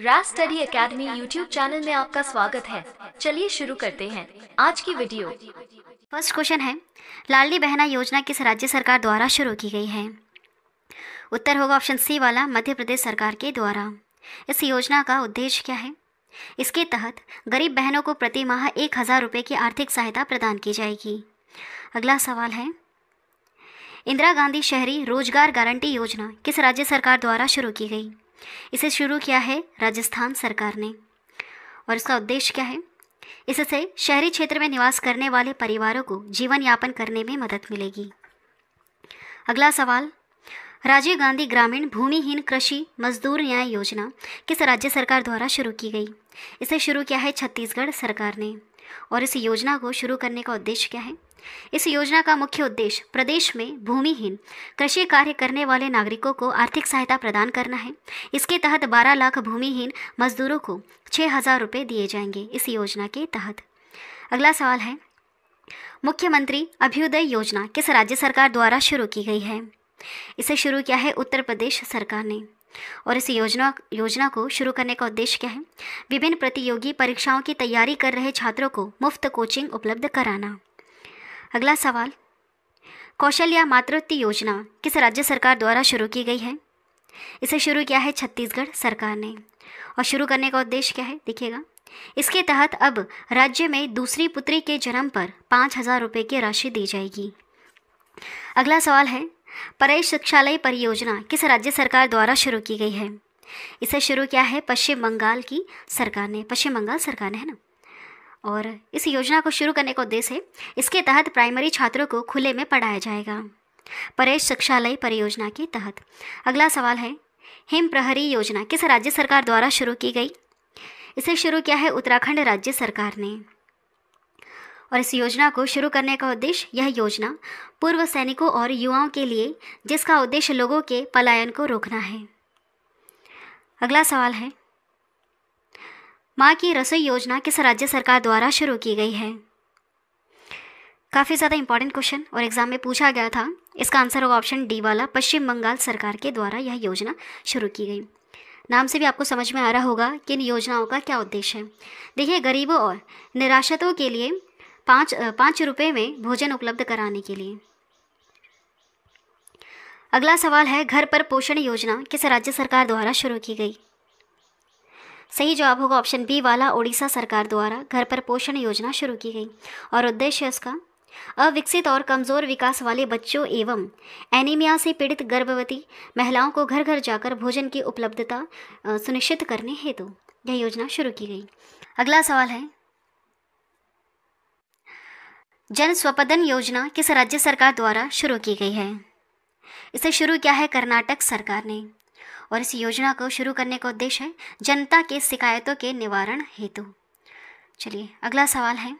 राज study academy YouTube channel में आपका स्वागत है चलिए शुरू करते हैं आज की वीडियो फर्स्ट क्वेश्चन है लाडली बहना योजना किस राज्य सरकार द्वारा शुरू की गई है उत्तर होगा ऑप्शन सी वाला मध्य प्रदेश सरकार के द्वारा इस योजना का उद्देश्य क्या है इसके तहत गरीब बहनों को प्रति माह एक हज़ार रुपये की आर्थिक सहायता प्रदान की जाएगी अगला सवाल है इंदिरा गांधी शहरी रोजगार गारंटी योजना किस राज्य सरकार द्वारा शुरू की गई इसे शुरू किया है राजस्थान सरकार ने और इसका उद्देश्य क्या है इससे शहरी क्षेत्र में निवास करने वाले परिवारों को जीवन यापन करने में मदद मिलेगी अगला सवाल राजीव गांधी ग्रामीण भूमिहीन कृषि मजदूर न्याय योजना किस राज्य सरकार द्वारा शुरू की गई इसे शुरू किया है छत्तीसगढ़ सरकार ने और इस योजना को शुरू करने का उद्देश्य क्या है इस योजना का मुख्य उद्देश्य प्रदेश में भूमिहीन कृषि कार्य करने वाले नागरिकों को आर्थिक सहायता प्रदान करना है इसके तहत 12 लाख भूमिहीन मजदूरों को छः हज़ार रुपये दिए जाएंगे इस योजना के तहत अगला सवाल है मुख्यमंत्री अभ्युदय योजना किस राज्य सरकार द्वारा शुरू की गई है इसे शुरू किया है उत्तर प्रदेश सरकार ने और इस योजना योजना को शुरू करने का उद्देश्य क्या है विभिन्न प्रतियोगी परीक्षाओं की तैयारी कर रहे छात्रों को मुफ्त कोचिंग उपलब्ध कराना अगला सवाल कौशल या मातृत्व योजना किस राज्य सरकार द्वारा शुरू की गई है इसे शुरू किया है छत्तीसगढ़ सरकार ने और शुरू करने का उद्देश्य क्या है देखिएगा इसके तहत अब राज्य में दूसरी पुत्री के जन्म पर पाँच हज़ार रुपये की राशि दी जाएगी अगला सवाल है परेश शिक्षालय परियोजना किस राज्य सरकार द्वारा शुरू की गई है इसे शुरू किया है पश्चिम बंगाल की सरकार ने पश्चिम बंगाल सरकार ने है ना और इस योजना को शुरू करने का उद्देश्य है इसके तहत प्राइमरी छात्रों को खुले में पढ़ाया जाएगा परेश शिक्षालय परियोजना के तहत अगला सवाल है हिम प्रहरी योजना किस राज्य सरकार द्वारा शुरू की गई इसे शुरू किया है उत्तराखंड राज्य सरकार ने और इस योजना को शुरू करने का उद्देश्य यह योजना पूर्व सैनिकों और युवाओं के लिए जिसका उद्देश्य लोगों के पलायन को रोकना है अगला सवाल है माँ की रसोई योजना किस राज्य सरकार द्वारा शुरू की गई है काफ़ी ज़्यादा इंपॉर्टेंट क्वेश्चन और एग्जाम में पूछा गया था इसका आंसर होगा ऑप्शन डी वाला पश्चिम बंगाल सरकार के द्वारा यह योजना शुरू की गई नाम से भी आपको समझ में आ रहा होगा कि इन योजनाओं का क्या उद्देश्य है देखिए गरीबों और निराशतों के लिए पाँच पाँच रुपये में भोजन उपलब्ध कराने के लिए अगला सवाल है घर पर पोषण योजना किस राज्य सरकार द्वारा शुरू की गई सही जवाब होगा ऑप्शन बी वाला ओडिशा सरकार द्वारा घर पर पोषण योजना शुरू की गई और उद्देश्य इसका अविकसित और कमज़ोर विकास वाले बच्चों एवं एनीमिया से पीड़ित गर्भवती महिलाओं को घर घर जाकर भोजन की उपलब्धता सुनिश्चित करने हेतु यह योजना शुरू की गई अगला सवाल है जन स्वपदन योजना किस राज्य सरकार द्वारा शुरू की गई है इसे शुरू किया है कर्नाटक सरकार ने और इस योजना को शुरू करने का उद्देश्य है जनता के शिकायतों के निवारण हेतु चलिए अगला सवाल है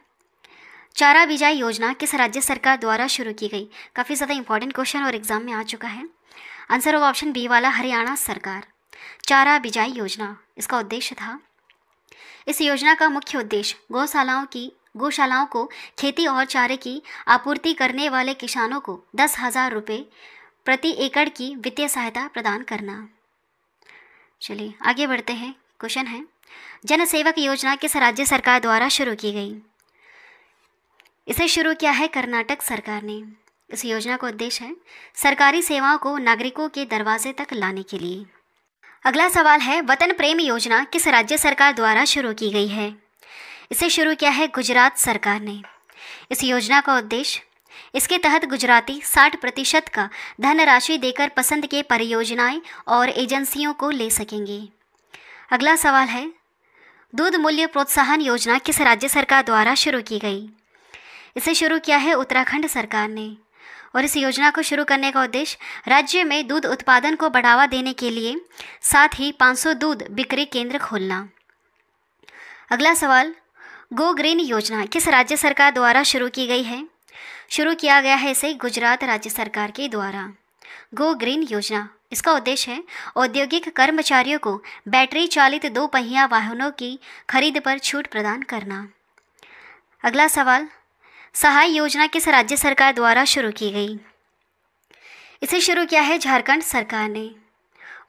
चारा बिजाई योजना किस राज्य सरकार द्वारा शुरू की गई काफ़ी ज़्यादा इंपॉर्टेंट क्वेश्चन और एग्जाम में आ चुका है आंसर होगा ऑप्शन बी वाला हरियाणा सरकार चारा बिजाई योजना इसका उद्देश्य था इस योजना का मुख्य उद्देश्य गौशालाओं की गौशालाओं को खेती और चारे की आपूर्ति करने वाले किसानों को दस हज़ार रुपये प्रति एकड़ की वित्तीय सहायता प्रदान करना चलिए आगे बढ़ते हैं क्वेश्चन है जन सेवक योजना किस राज्य सरकार द्वारा शुरू की गई इसे शुरू किया है कर्नाटक सरकार ने इस योजना का उद्देश्य है सरकारी सेवाओं को नागरिकों के दरवाजे तक लाने के लिए अगला सवाल है वतन प्रेम योजना किस राज्य सरकार द्वारा शुरू की गई है इसे शुरू किया है गुजरात सरकार ने इस योजना का उद्देश्य इसके तहत गुजराती 60 प्रतिशत का धनराशि देकर पसंद के परियोजनाएं और एजेंसियों को ले सकेंगे अगला सवाल है दूध मूल्य प्रोत्साहन योजना किस राज्य सरकार द्वारा शुरू की गई इसे शुरू किया है उत्तराखंड सरकार ने और इस योजना को शुरू करने का उद्देश्य राज्य में दूध उत्पादन को बढ़ावा देने के लिए साथ ही 500 दूध बिक्री केंद्र खोलना अगला सवाल गो ग्रीन योजना किस राज्य सरकार द्वारा शुरू की गई है शुरू किया गया है इसे गुजरात राज्य सरकार के द्वारा गो ग्रीन योजना इसका उद्देश्य है औद्योगिक कर्मचारियों को बैटरी चालित दो पहिया वाहनों की खरीद पर छूट प्रदान करना अगला सवाल सहाय योजना किस राज्य सरकार द्वारा शुरू की गई इसे शुरू किया है झारखंड सरकार ने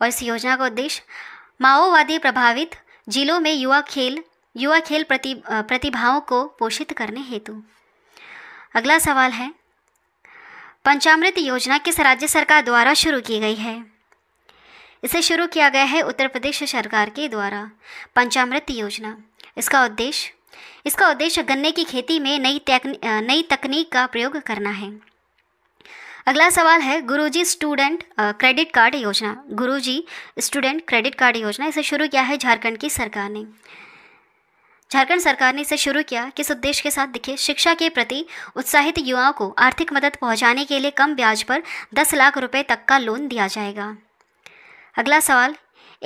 और इस योजना का उद्देश्य माओवादी प्रभावित जिलों में युवा खेल युवा खेल प्रति प्रतिभाओं को पोषित करने हेतु अगला सवाल है पंचामृत योजना किस राज्य सरकार द्वारा शुरू की गई है इसे शुरू किया गया है उत्तर प्रदेश सरकार के द्वारा पंचामृत योजना इसका उद्देश्य इसका उद्देश्य गन्ने की खेती में नई नई तकनीक का प्रयोग करना है अगला सवाल है गुरुजी स्टूडेंट क्रेडिट कार्ड योजना गुरुजी स्टूडेंट क्रेडिट कार्ड योजना इसे शुरू किया है झारखंड की सरकार ने झारखंड सरकार ने इसे शुरू किया किस उद्देश्य के साथ दिखे शिक्षा के प्रति उत्साहित युवाओं को आर्थिक मदद पहुंचाने के लिए कम ब्याज पर 10 लाख रुपए तक का लोन दिया जाएगा अगला सवाल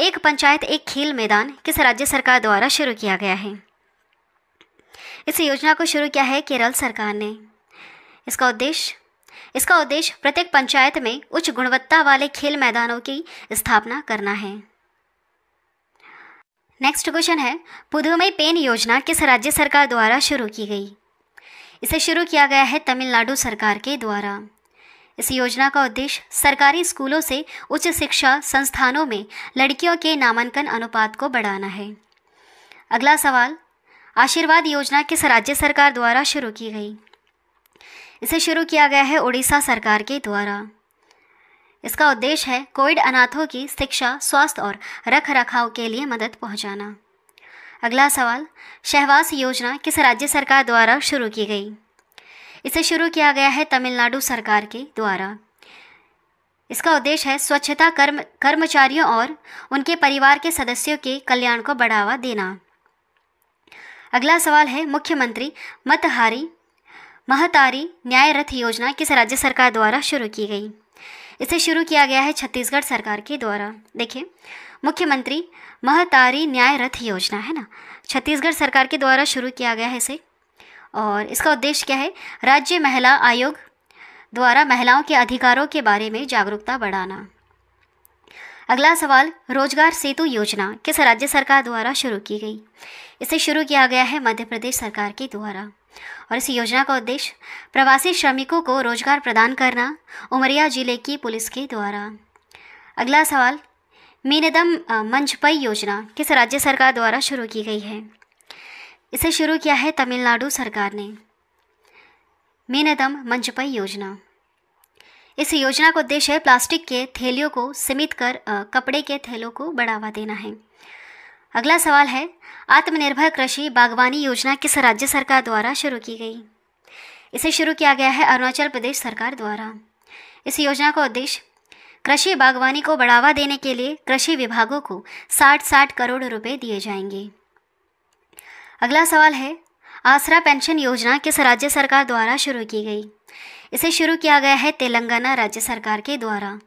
एक पंचायत एक खेल मैदान किस राज्य सरकार द्वारा शुरू किया गया है इस योजना को शुरू किया है केरल सरकार ने इसका उद्देश्य इसका उद्देश्य प्रत्येक पंचायत में उच्च गुणवत्ता वाले खेल मैदानों की स्थापना करना है नेक्स्ट क्वेश्चन है पुदुमई पेन योजना किस राज्य सरकार द्वारा शुरू की गई इसे शुरू किया गया है तमिलनाडु सरकार के द्वारा इस योजना का उद्देश्य सरकारी स्कूलों से उच्च शिक्षा संस्थानों में लड़कियों के नामांकन अनुपात को बढ़ाना है अगला सवाल आशीर्वाद योजना किस राज्य सरकार द्वारा शुरू की गई इसे शुरू किया गया है उड़ीसा सरकार के द्वारा इसका उद्देश्य है कोविड अनाथों की शिक्षा स्वास्थ्य और रख रखाव के लिए मदद पहुंचाना। अगला सवाल शहवास योजना किस राज्य सरकार द्वारा शुरू की गई इसे शुरू किया गया है तमिलनाडु सरकार के द्वारा इसका उद्देश्य है स्वच्छता कर्म कर्मचारियों और उनके परिवार के सदस्यों के कल्याण को बढ़ावा देना अगला सवाल है मुख्यमंत्री मतहारी महतारी न्याय रथ योजना किस राज्य सरकार द्वारा शुरू की गई इसे शुरू किया गया है छत्तीसगढ़ सरकार के द्वारा देखिए मुख्यमंत्री महतारी न्याय रथ योजना है ना छत्तीसगढ़ सरकार के द्वारा शुरू किया गया है इसे और इसका उद्देश्य क्या है राज्य महिला आयोग द्वारा महिलाओं के अधिकारों के बारे में जागरूकता बढ़ाना अगला सवाल रोजगार सेतु योजना किस राज्य सरकार द्वारा शुरू की गई इसे शुरू किया गया है मध्य प्रदेश सरकार के द्वारा और इस योजना का उद्देश्य प्रवासी श्रमिकों को रोजगार प्रदान करना उमरिया जिले की पुलिस के द्वारा अगला सवाल मीनदम मंचपई योजना किस राज्य सरकार द्वारा शुरू की गई है इसे शुरू किया है तमिलनाडु सरकार ने मीनदम मंचपई योजना इस योजना का उद्देश्य है प्लास्टिक के थैलियों को सीमित कर कपड़े के थैलों को बढ़ावा देना है अगला सवाल है आत्मनिर्भर कृषि बागवानी योजना किस राज्य सरकार द्वारा शुरू की गई इसे शुरू किया गया है अरुणाचल प्रदेश सरकार द्वारा इस योजना का उद्देश्य कृषि बागवानी को बढ़ावा देने के लिए कृषि विभागों को साठ साठ करोड़ रुपए दिए जाएंगे अगला सवाल है आसरा पेंशन योजना किस राज्य सरकार द्वारा शुरू की गई इसे शुरू किया गया है तेलंगाना राज्य सरकार के द्वारा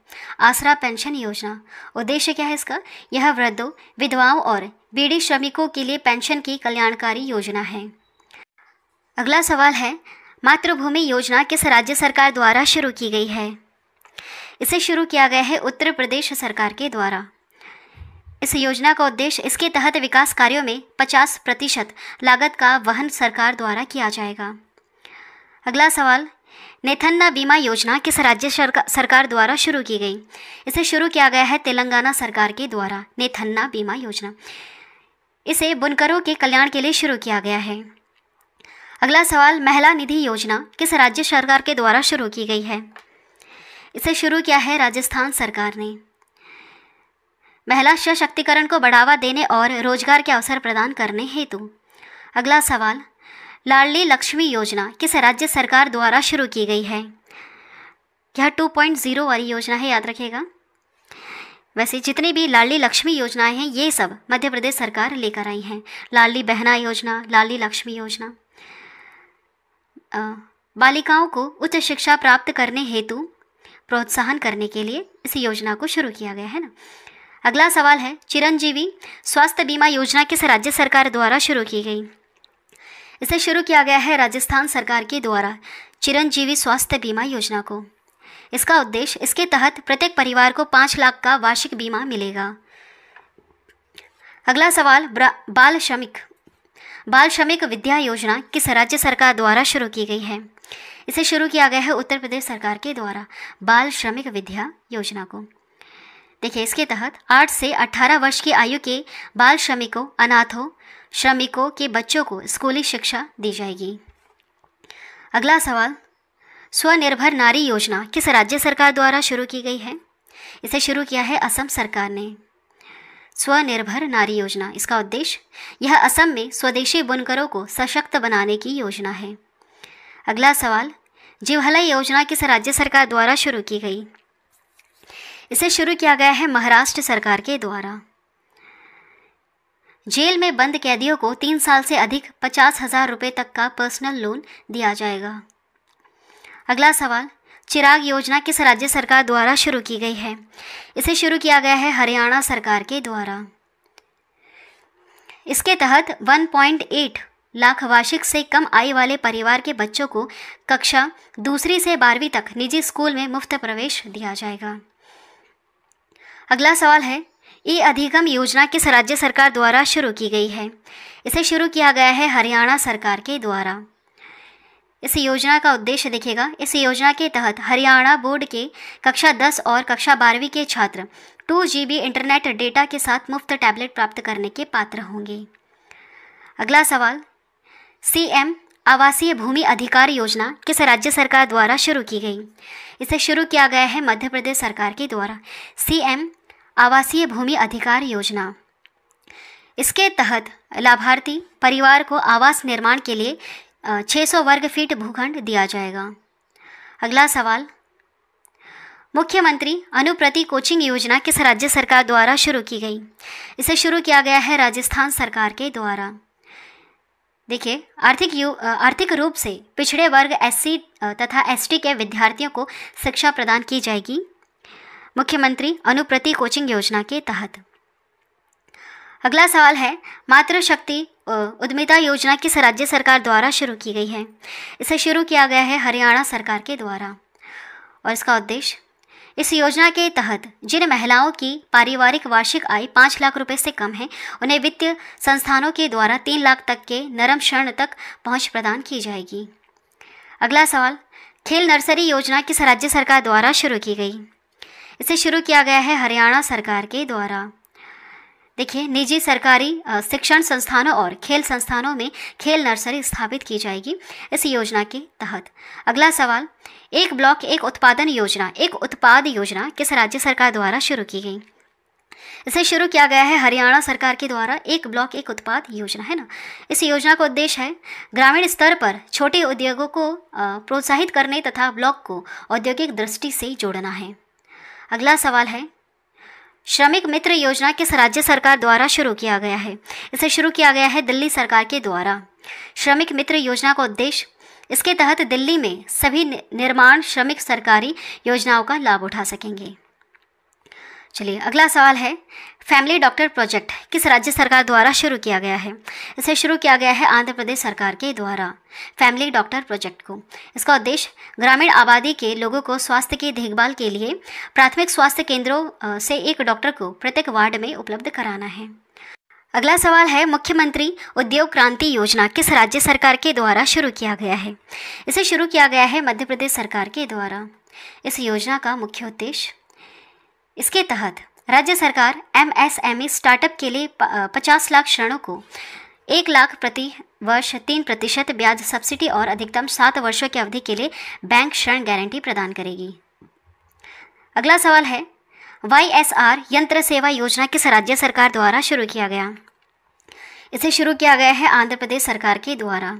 आसरा पेंशन योजना उद्देश्य क्या है इसका यह वृद्धों विधवाओं और बीड़ी श्रमिकों के लिए पेंशन की कल्याणकारी योजना है अगला सवाल है मातृभूमि योजना किस राज्य सरकार द्वारा शुरू की गई है इसे शुरू किया गया है उत्तर प्रदेश सरकार के द्वारा इस योजना का उद्देश्य इसके तहत विकास कार्यों में 50 प्रतिशत लागत का वहन सरकार द्वारा किया जाएगा अगला सवाल नेथन्ना बीमा योजना किस राज्य सरकार द्वारा शुरू की गई इसे शुरू किया गया है तेलंगाना सरकार के द्वारा नेथन्ना बीमा योजना इसे बुनकरों के कल्याण के लिए शुरू किया गया है अगला सवाल महिला निधि योजना किस राज्य सरकार के द्वारा शुरू की गई है इसे शुरू किया है राजस्थान सरकार ने महिला सशक्तिकरण को बढ़ावा देने और रोजगार के अवसर प्रदान करने हेतु अगला सवाल लाडली लक्ष्मी योजना किस राज्य सरकार द्वारा शुरू की गई है यह 2.0 वाली योजना है याद रखिएगा वैसे जितनी भी लाडली लक्ष्मी योजनाएं हैं ये सब मध्य प्रदेश सरकार लेकर आई हैं लाडली बहना योजना लाडली लक्ष्मी योजना बालिकाओं को उच्च शिक्षा प्राप्त करने हेतु प्रोत्साहन करने के लिए इस योजना को शुरू किया गया है ना अगला सवाल है चिरंजीवी स्वास्थ्य बीमा योजना किस राज्य सरकार द्वारा शुरू की गई इसे शुरू किया गया है राजस्थान सरकार के द्वारा चिरंजीवी स्वास्थ्य बीमा योजना को इसका उद्देश्य इसके तहत प्रत्येक परिवार को पाँच लाख का वार्षिक बीमा मिलेगा अगला सवाल बाल श्रमिक बाल श्रमिक विद्या योजना किस राज्य सरकार द्वारा शुरू की गई है इसे शुरू किया गया है उत्तर प्रदेश सरकार के द्वारा बाल श्रमिक विद्या योजना को देखिए इसके तहत 8 से 18 वर्ष की आयु के बाल श्रमिकों अनाथों श्रमिकों के बच्चों को स्कूली शिक्षा दी जाएगी अगला सवाल स्वनिर्भर नारी योजना किस राज्य सरकार द्वारा शुरू की गई है इसे शुरू किया है असम सरकार ने स्वनिर्भर नारी योजना इसका उद्देश्य यह असम में स्वदेशी बुनकरों को सशक्त बनाने की योजना है अगला सवाल जिवहलाई योजना किस राज्य सरकार द्वारा शुरू की गई इसे शुरू किया गया है महाराष्ट्र सरकार के द्वारा जेल में बंद कैदियों को तीन साल से अधिक पचास हजार रुपये तक का पर्सनल लोन दिया जाएगा अगला सवाल चिराग योजना किस राज्य सरकार द्वारा शुरू की गई है इसे शुरू किया गया है हरियाणा सरकार के द्वारा इसके तहत 1.8 लाख वार्षिक से कम आय वाले परिवार के बच्चों को कक्षा दूसरी से बारहवीं तक निजी स्कूल में मुफ्त प्रवेश दिया जाएगा अगला सवाल है ई अधिगम योजना किस राज्य सरकार द्वारा शुरू की गई है इसे शुरू किया गया है हरियाणा सरकार के द्वारा इस योजना का उद्देश्य देखेगा इस योजना के तहत हरियाणा बोर्ड के कक्षा 10 और कक्षा बारहवीं के छात्र टू जी इंटरनेट डेटा के साथ मुफ्त टैबलेट प्राप्त करने के पात्र होंगे अगला सवाल सीएम आवासीय भूमि अधिकार योजना किस राज्य सरकार द्वारा शुरू की गई इसे शुरू किया गया है मध्य प्रदेश सरकार के द्वारा सीएम आवासीय भूमि अधिकार योजना इसके तहत लाभार्थी परिवार को आवास निर्माण के लिए 600 वर्ग फीट भूखंड दिया जाएगा अगला सवाल मुख्यमंत्री अनुप्रति कोचिंग योजना किस राज्य सरकार द्वारा शुरू की गई इसे शुरू किया गया है राजस्थान सरकार के द्वारा देखिए आर्थिक यू आर्थिक रूप से पिछड़े वर्ग एससी तथा एसटी के विद्यार्थियों को शिक्षा प्रदान की जाएगी मुख्यमंत्री अनुप्रति कोचिंग योजना के तहत अगला सवाल है मातृशक्ति उद्यमिता योजना किस राज्य सरकार द्वारा शुरू की गई है इसे शुरू किया गया है हरियाणा सरकार के द्वारा और इसका उद्देश्य इस योजना के तहत जिन महिलाओं की पारिवारिक वार्षिक आय पाँच लाख रुपए से कम है उन्हें वित्तीय संस्थानों के द्वारा तीन लाख तक के नरम क्षण तक पहुँच प्रदान की जाएगी अगला सवाल खेल नर्सरी योजना किस राज्य सरकार द्वारा शुरू की गई इसे शुरू किया गया है हरियाणा सरकार के द्वारा देखिए निजी सरकारी शिक्षण संस्थानों और खेल संस्थानों में खेल नर्सरी स्थापित की जाएगी इस योजना के तहत अगला सवाल एक ब्लॉक एक उत्पादन योजना एक उत्पाद योजना किस राज्य सरकार द्वारा शुरू की गई इसे शुरू किया गया है हरियाणा सरकार के द्वारा एक ब्लॉक एक उत्पाद योजना है ना इस योजना का उद्देश्य है ग्रामीण स्तर पर छोटे उद्योगों को प्रोत्साहित करने तथा ब्लॉक को औद्योगिक दृष्टि से जोड़ना है अगला सवाल है श्रमिक मित्र योजना किस राज्य सरकार द्वारा शुरू किया गया है इसे शुरू किया गया है दिल्ली सरकार के द्वारा श्रमिक मित्र योजना का उद्देश्य इसके तहत दिल्ली में सभी निर्माण श्रमिक सरकारी योजनाओं का लाभ उठा सकेंगे चलिए अगला सवाल है फैमिली डॉक्टर प्रोजेक्ट किस राज्य सरकार द्वारा शुरू किया गया है इसे शुरू किया गया है आंध्र प्रदेश सरकार के द्वारा फैमिली डॉक्टर प्रोजेक्ट को इसका उद्देश्य ग्रामीण आबादी के लोगों को स्वास्थ्य की देखभाल के लिए प्राथमिक स्वास्थ्य केंद्रों से एक डॉक्टर को प्रत्येक वार्ड में उपलब्ध कराना है अगला सवाल है मुख्यमंत्री उद्योग क्रांति योजना किस राज्य सरकार के द्वारा शुरू किया गया है इसे शुरू किया गया है मध्य प्रदेश सरकार के द्वारा इस योजना का मुख्य उद्देश्य इसके तहत राज्य सरकार एमएसएमई स्टार्टअप e के लिए 50 लाख ऋणों को एक लाख प्रति वर्ष तीन प्रतिशत ब्याज सब्सिडी और अधिकतम सात वर्षों की अवधि के लिए बैंक ऋण गारंटी प्रदान करेगी अगला सवाल है वाई एस आर यंत्र सेवा योजना किस राज्य सरकार द्वारा शुरू किया गया इसे शुरू किया गया है आंध्र प्रदेश सरकार के द्वारा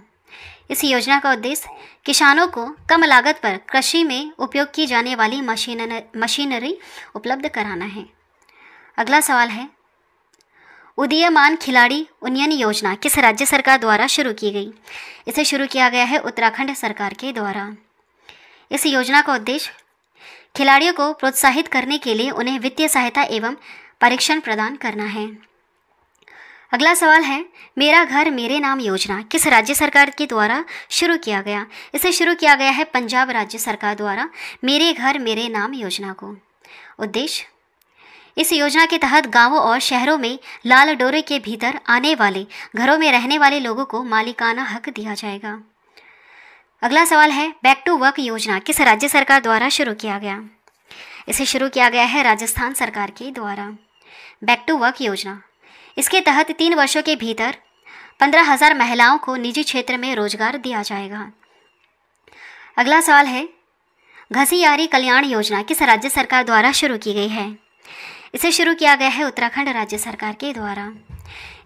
इस योजना का उद्देश्य किसानों को कम लागत पर कृषि में उपयोग की जाने वाली मशीनरी मशीनरी उपलब्ध कराना है अगला सवाल है उदीयमान खिलाड़ी उन्नयन योजना किस राज्य सरकार द्वारा शुरू की गई इसे शुरू किया गया है उत्तराखंड सरकार के द्वारा इस योजना का उद्देश्य खिलाड़ियों को प्रोत्साहित करने के लिए उन्हें वित्तीय सहायता एवं परीक्षण प्रदान करना है अगला सवाल है मेरा घर मेरे नाम योजना किस राज्य सरकार के द्वारा शुरू किया गया इसे शुरू किया गया है पंजाब राज्य सरकार द्वारा मेरे घर मेरे नाम योजना को उद्देश्य इस योजना के तहत गांवों और शहरों में लाल डोरे के भीतर आने वाले घरों में रहने वाले लोगों को मालिकाना हक दिया जाएगा अगला सवाल है बैक टू वर्क योजना किस राज्य सरकार द्वारा शुरू किया गया इसे शुरू किया गया है राजस्थान सरकार के द्वारा बैक टू वर्क योजना इसके तहत तीन वर्षों के भीतर पंद्रह हज़ार महिलाओं को निजी क्षेत्र में रोजगार दिया जाएगा अगला सवाल है घसीयारी कल्याण योजना किस राज्य सरकार द्वारा शुरू की गई है इसे शुरू किया गया है उत्तराखंड राज्य सरकार के द्वारा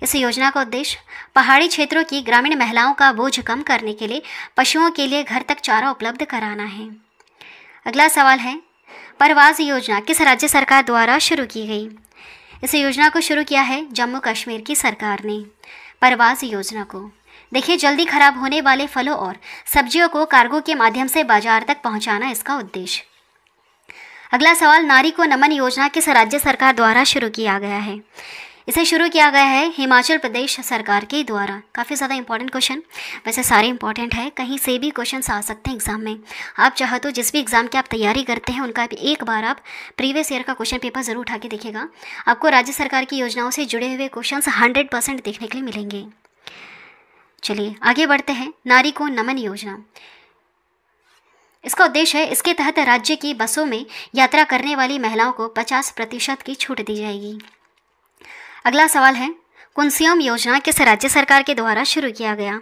इस योजना का उद्देश्य पहाड़ी क्षेत्रों की ग्रामीण महिलाओं का बोझ कम करने के लिए पशुओं के लिए घर तक चारा उपलब्ध कराना है अगला सवाल है परवाज योजना किस राज्य सरकार द्वारा शुरू की गई इस योजना को शुरू किया है जम्मू कश्मीर की सरकार ने परवाज योजना को देखिए जल्दी खराब होने वाले फलों और सब्जियों को कार्गो के माध्यम से बाजार तक पहुंचाना इसका उद्देश्य अगला सवाल नारी को नमन योजना किस राज्य सरकार द्वारा शुरू किया गया है इसे शुरू किया गया है हिमाचल प्रदेश सरकार के द्वारा काफ़ी ज़्यादा इंपॉर्टेंट क्वेश्चन वैसे सारे इंपॉर्टेंट है कहीं से भी क्वेश्चन आ सकते हैं एग्जाम में आप चाहो तो जिस भी एग्ज़ाम की आप तैयारी करते हैं उनका एक बार आप प्रीवियस ईयर का क्वेश्चन पेपर ज़रूर उठा के देखेगा आपको राज्य सरकार की योजनाओं से जुड़े हुए क्वेश्चन हंड्रेड देखने के लिए मिलेंगे चलिए आगे बढ़ते हैं नारी को नमन योजना इसका उद्देश्य है इसके तहत राज्य की बसों में यात्रा करने वाली महिलाओं को 50 प्रतिशत की छूट दी जाएगी अगला सवाल है कुंसियम योजना किस राज्य सरकार के द्वारा शुरू किया गया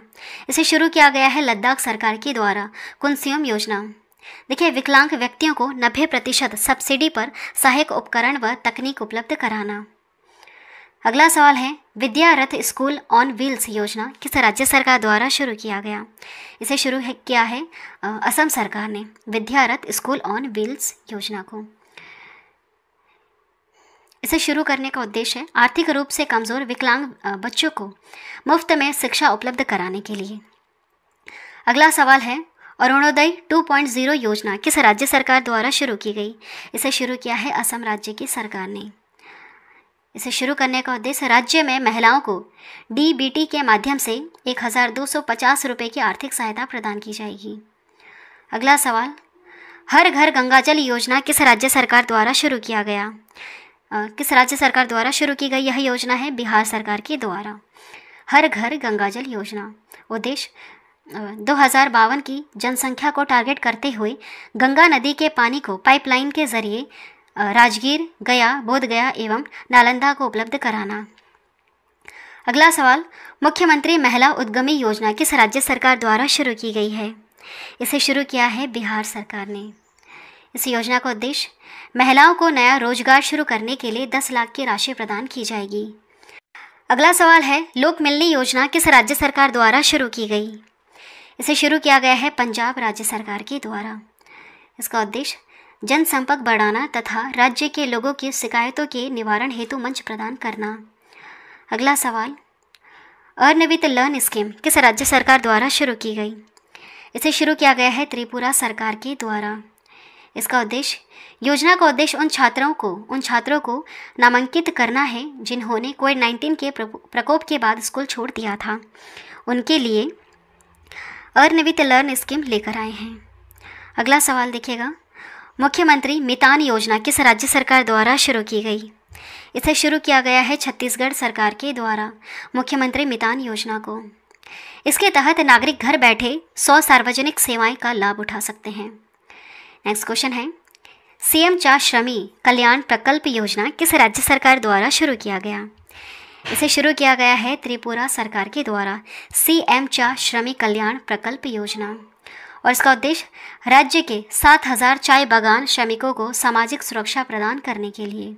इसे शुरू किया गया है लद्दाख सरकार के द्वारा कुंसियम योजना देखिए विकलांग व्यक्तियों को नब्बे प्रतिशत सब्सिडी पर सहायक उपकरण व तकनीक उपलब्ध कराना अगला सवाल है विद्यारथ स्कूल ऑन व्हील्स योजना किस राज्य सरकार द्वारा शुरू किया गया इसे शुरू है किया है असम सरकार ने विद्यारथ स्कूल ऑन व्हील्स योजना को इसे शुरू करने का उद्देश्य है आर्थिक रूप से कमज़ोर विकलांग बच्चों को मुफ्त में शिक्षा उपलब्ध कराने के लिए अगला सवाल है अरुणोदय 2.0 योजना किस राज्य सरकार द्वारा शुरू की गई इसे शुरू किया है असम राज्य की सरकार ने इसे शुरू करने का उद्देश्य राज्य में महिलाओं को डी के माध्यम से एक हज़ार दो सौ पचास रुपये की आर्थिक सहायता प्रदान की जाएगी अगला सवाल हर घर गंगा जल योजना किस राज्य सरकार द्वारा शुरू किया गया किस राज्य सरकार द्वारा शुरू की गई यह योजना है बिहार सरकार के द्वारा हर घर गंगा जल योजना उद्देश्य दो हज़ार बावन की जनसंख्या को टारगेट करते हुए गंगा नदी के पानी को पाइपलाइन के जरिए राजगीर गया बोधगया एवं नालंदा को उपलब्ध कराना अगला सवाल मुख्यमंत्री महिला उद्गमी योजना किस राज्य सरकार द्वारा शुरू की गई है इसे शुरू किया है बिहार सरकार ने इस योजना का उद्देश्य महिलाओं को नया रोजगार शुरू करने के लिए दस लाख की राशि प्रदान की जाएगी अगला सवाल है लोक मिलनी योजना किस राज्य सरकार द्वारा शुरू की गई इसे शुरू किया गया है पंजाब राज्य सरकार के द्वारा इसका उद्देश्य जनसंपर्क बढ़ाना तथा राज्य के लोगों की शिकायतों के निवारण हेतु मंच प्रदान करना अगला सवाल अनवित लर्न स्कीम किस राज्य सरकार द्वारा शुरू की गई इसे शुरू किया गया है त्रिपुरा सरकार के द्वारा इसका उद्देश्य योजना का उद्देश्य उन छात्रों को उन छात्रों को नामांकित करना है जिन्होंने कोविड नाइन्टीन के प्रकोप के बाद स्कूल छोड़ दिया था उनके लिए अनवित लर्न स्कीम लेकर आए हैं अगला सवाल देखिएगा मुख्यमंत्री मितान योजना किस राज्य सरकार द्वारा शुरू की गई इसे शुरू किया गया है छत्तीसगढ़ सरकार के द्वारा मुख्यमंत्री मितान योजना को इसके तहत नागरिक घर बैठे सौ सार्वजनिक सेवाएं का लाभ उठा सकते हैं नेक्स्ट क्वेश्चन है सीएम चा श्रमी कल्याण प्रकल्प योजना किस राज्य सरकार द्वारा शुरू किया गया इसे शुरू किया गया है त्रिपुरा सरकार के द्वारा सी एम चा श्रमी कल्याण प्रकल्प योजना और इसका उद्देश्य राज्य के सात हजार चाय बागान श्रमिकों को सामाजिक सुरक्षा प्रदान करने के लिए